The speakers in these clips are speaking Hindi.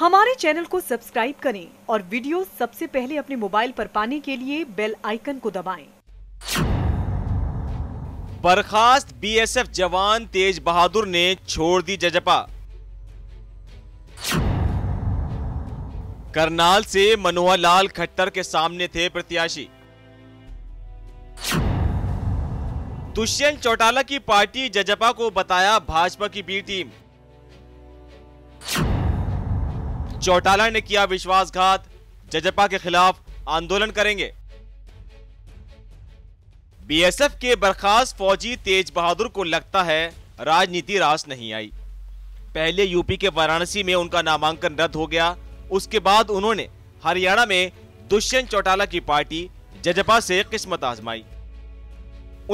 हमारे चैनल को सब्सक्राइब करें और वीडियो सबसे पहले अपने मोबाइल पर पाने के लिए बेल आइकन को दबाएं। बर्खास्त बीएसएफ जवान तेज बहादुर ने छोड़ दी जजपा करनाल से मनोहर लाल खट्टर के सामने थे प्रत्याशी दुष्यंत चौटाला की पार्टी जजपा को बताया भाजपा की बी टीम चौटाला ने किया विश्वासघात जजपा के खिलाफ आंदोलन करेंगे बीएसएफ के बर्खास्त फौजी तेज बहादुर को लगता है राजनीति रास नहीं आई पहले यूपी के वाराणसी में उनका नामांकन रद्द हो गया उसके बाद उन्होंने हरियाणा में दुष्यंत चौटाला की पार्टी जजपा से किस्मत आजमाई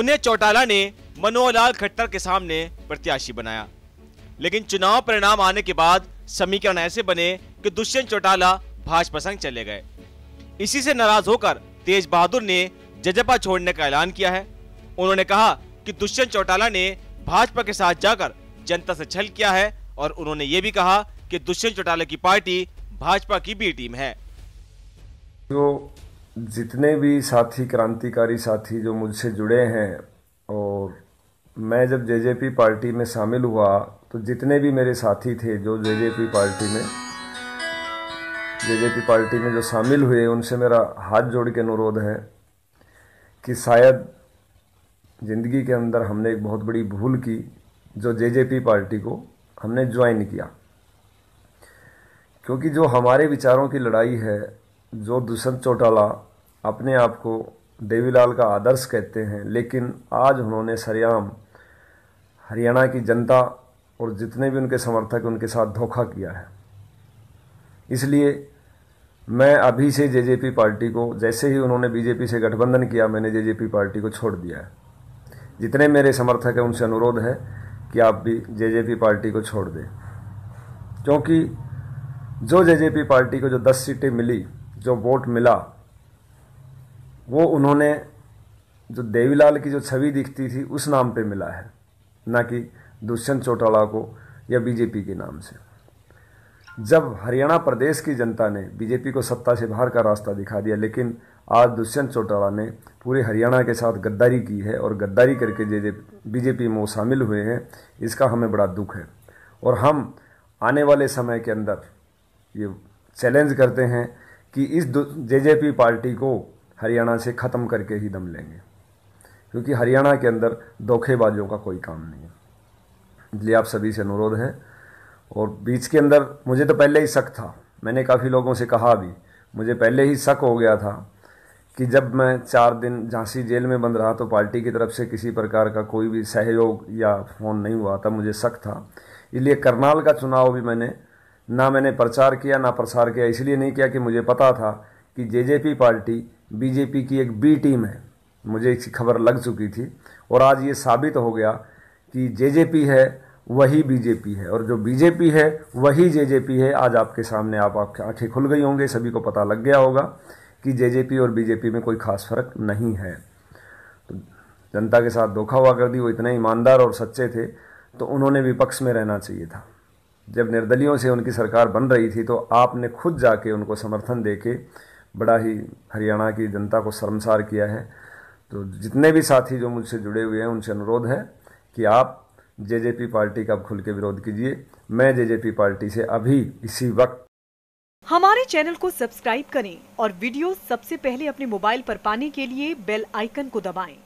उन्हें चौटाला ने मनोहरलाल खट्टर के सामने प्रत्याशी बनाया लेकिन चुनाव परिणाम आने के बाद समीकरण ऐसे बने कि दुष्यंत चौटाला भाजपा संघ चले गए इसी से नाराज होकर तेज बहादुर ने जजपा छोड़ने का ऐलान किया है उन्होंने कहा कि दुष्यंत चौटाला ने भाजपा के साथ जाकर जनता से छल किया है और उन्होंने ये भी कहा कि दुष्यंत चौटाला की पार्टी भाजपा की बी टीम है जो तो जितने भी साथी क्रांतिकारी साथी जो मुझसे जुड़े हैं और मैं जब जेजेपी पार्टी में शामिल हुआ तो जितने भी मेरे साथी थे जो जेजेपी पार्टी में बीजेपी पार्टी में जो शामिल हुए उनसे मेरा हाथ जोड़ के अनुरोध है कि शायद ज़िंदगी के अंदर हमने एक बहुत बड़ी भूल की जो जेजेपी पार्टी को हमने ज्वाइन किया क्योंकि जो हमारे विचारों की लड़ाई है जो दुष्यंत चौटाला अपने आप को देवीलाल का आदर्श कहते हैं लेकिन आज उन्होंने सरेआम हरियाणा की जनता और जितने भी उनके समर्थक उनके साथ धोखा किया है इसलिए मैं अभी से जेजेपी पार्टी को जैसे ही उन्होंने बीजेपी से गठबंधन किया मैंने जेजेपी पार्टी को छोड़ दिया है जितने मेरे समर्थक हैं उनसे अनुरोध है कि आप भी जेजेपी पार्टी को छोड़ दें क्योंकि जो जेजेपी पार्टी को जो दस सीटें मिली जो वोट मिला वो उन्होंने जो देवीलाल की जो छवि दिखती थी उस नाम पे मिला है ना कि दुष्यंत चौटाला को या बीजेपी के नाम से जब हरियाणा प्रदेश की जनता ने बीजेपी को सत्ता से बाहर का रास्ता दिखा दिया लेकिन आज दुष्यंत चौटाला ने पूरे हरियाणा के साथ गद्दारी की है और गद्दारी करके जे बीजेपी में वो शामिल हुए हैं इसका हमें बड़ा दुख है और हम आने वाले समय के अंदर ये चैलेंज करते हैं कि इस जेजेपी पार्टी को हरियाणा से ख़त्म करके ही दम लेंगे क्योंकि हरियाणा के अंदर धोखेबाजों का कोई काम नहीं है इसलिए आप सभी से अनुरोध है और बीच के अंदर मुझे तो पहले ही शक था मैंने काफ़ी लोगों से कहा भी मुझे पहले ही शक हो गया था कि जब मैं चार दिन झांसी जेल में बंद रहा तो पार्टी की तरफ से किसी प्रकार का कोई भी सहयोग या फ़ोन नहीं हुआ था मुझे शक था इसलिए करनाल का चुनाव भी मैंने ना मैंने प्रचार किया ना प्रसार किया इसलिए नहीं किया कि मुझे पता था कि जेजेपी पार्टी बीजेपी की एक बी टीम है मुझे इसकी खबर लग चुकी थी और आज ये साबित हो गया कि जेजेपी है वही बीजेपी है और जो बीजेपी है वही जेजेपी है आज आपके सामने आप आंखें खुल गई होंगे सभी को पता लग गया होगा कि जेजेपी और बीजेपी में कोई खास फर्क नहीं है तो जनता के साथ धोखा हुआ कर दी वो इतने ईमानदार और सच्चे थे तो उन्होंने विपक्ष में रहना चाहिए था जब निर्दलियों से उनकी सरकार बन रही थी तो आपने खुद जाके उनको समर्थन दे के बड़ा ही हरियाणा की जनता को शर्मसार किया है तो जितने भी साथी जो मुझसे जुड़े हुए हैं उनसे अनुरोध है कि आप जेजेपी पार्टी का खुल के विरोध कीजिए मैं जेजेपी पार्टी से अभी इसी वक्त हमारे चैनल को सब्सक्राइब करें और वीडियो सबसे पहले अपने मोबाइल पर पाने के लिए बेल आइकन को दबाएं।